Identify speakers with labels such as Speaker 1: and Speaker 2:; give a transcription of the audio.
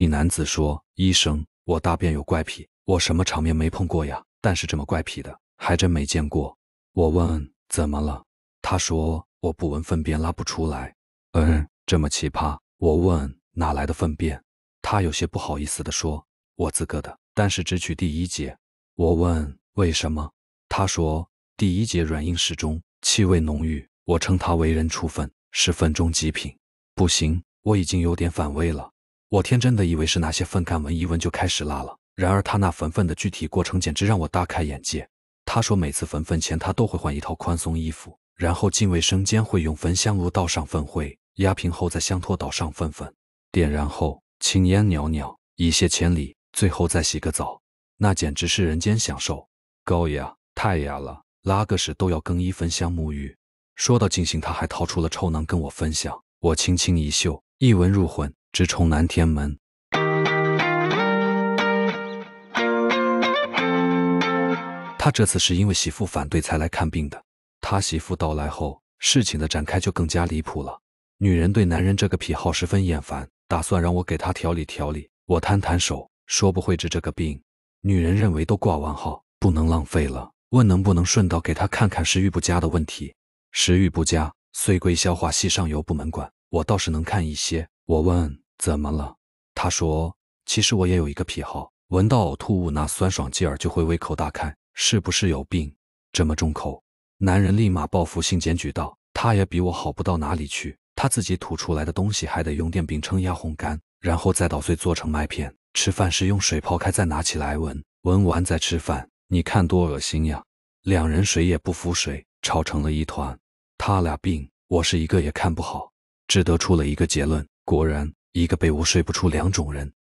Speaker 1: 一男子说：“医生，我大便有怪癖，我什么场面没碰过呀？但是这么怪癖的，还真没见过。”我问：“怎么了？”他说：“我不闻粪便，拉不出来。”嗯，这么奇葩。我问：“哪来的粪便？”他有些不好意思地说：“我自个的，但是只取第一节。”我问：“为什么？”他说：“第一节软硬适中，气味浓郁。”我称他为人畜粪，是粪中极品。不行，我已经有点反胃了。我天真的以为是那些粪干闻一闻就开始拉了，然而他那焚粪的具体过程简直让我大开眼界。他说每次焚粪前他都会换一套宽松衣服，然后进卫生间会用焚香炉倒上粪灰，压平后再香托岛上粪粪，点燃后青烟袅袅，一泻千里，最后再洗个澡，那简直是人间享受。高雅太雅了，拉个屎都要更衣焚香沐浴。说到尽兴，他还掏出了臭囊跟我分享，我轻轻一嗅，一闻入魂。直冲南天门。他这次是因为媳妇反对才来看病的。他媳妇到来后，事情的展开就更加离谱了。女人对男人这个癖好十分厌烦，打算让我给他调理调理。我摊摊手，说不会治这个病。女人认为都挂完号，不能浪费了，问能不能顺道给他看看食欲不佳的问题。食欲不佳虽归消化系上游部门管，我倒是能看一些。我问。怎么了？他说：“其实我也有一个癖好，闻到呕吐物那酸爽劲儿，就会胃口大开。是不是有病？这么重口？”男人立马报复性检举道：“他也比我好不到哪里去，他自己吐出来的东西还得用电饼铛压烘干，然后再捣碎做成麦片，吃饭时用水泡开，再拿起来闻，闻完再吃饭。你看多恶心呀！”两人谁也不服谁，吵成了一团。他俩病，我是一个也看不好，只得出了一个结论：果然。一个被窝睡不出两种人。